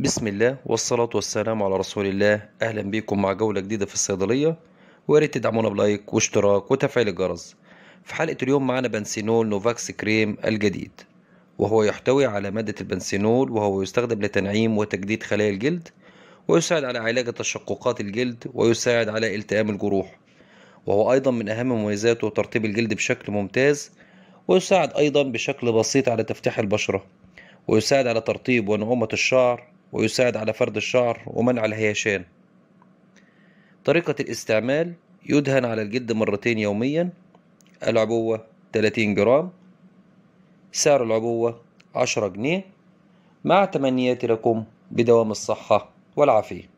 بسم الله والصلاة والسلام على رسول الله أهلا بكم مع جولة جديدة في الصيدلية وياريت تدعمونا بلايك واشتراك وتفعيل الجرس في حلقة اليوم معنا بنسينول نوفاكس كريم الجديد وهو يحتوي على مادة البنسينول وهو يستخدم لتنعيم وتجديد خلايا الجلد ويساعد على علاج تشققات الجلد ويساعد على التئام الجروح وهو أيضا من أهم مميزاته ترطيب الجلد بشكل ممتاز ويساعد أيضا بشكل بسيط على تفتيح البشرة ويساعد على ترطيب ونعومة الشعر ويساعد على فرد الشعر ومنع الهيشان طريقة الاستعمال يدهن على الجلد مرتين يوميا العبوة 30 جرام سعر العبوة 10 جنيه مع تمنياتي لكم بدوام الصحة والعافية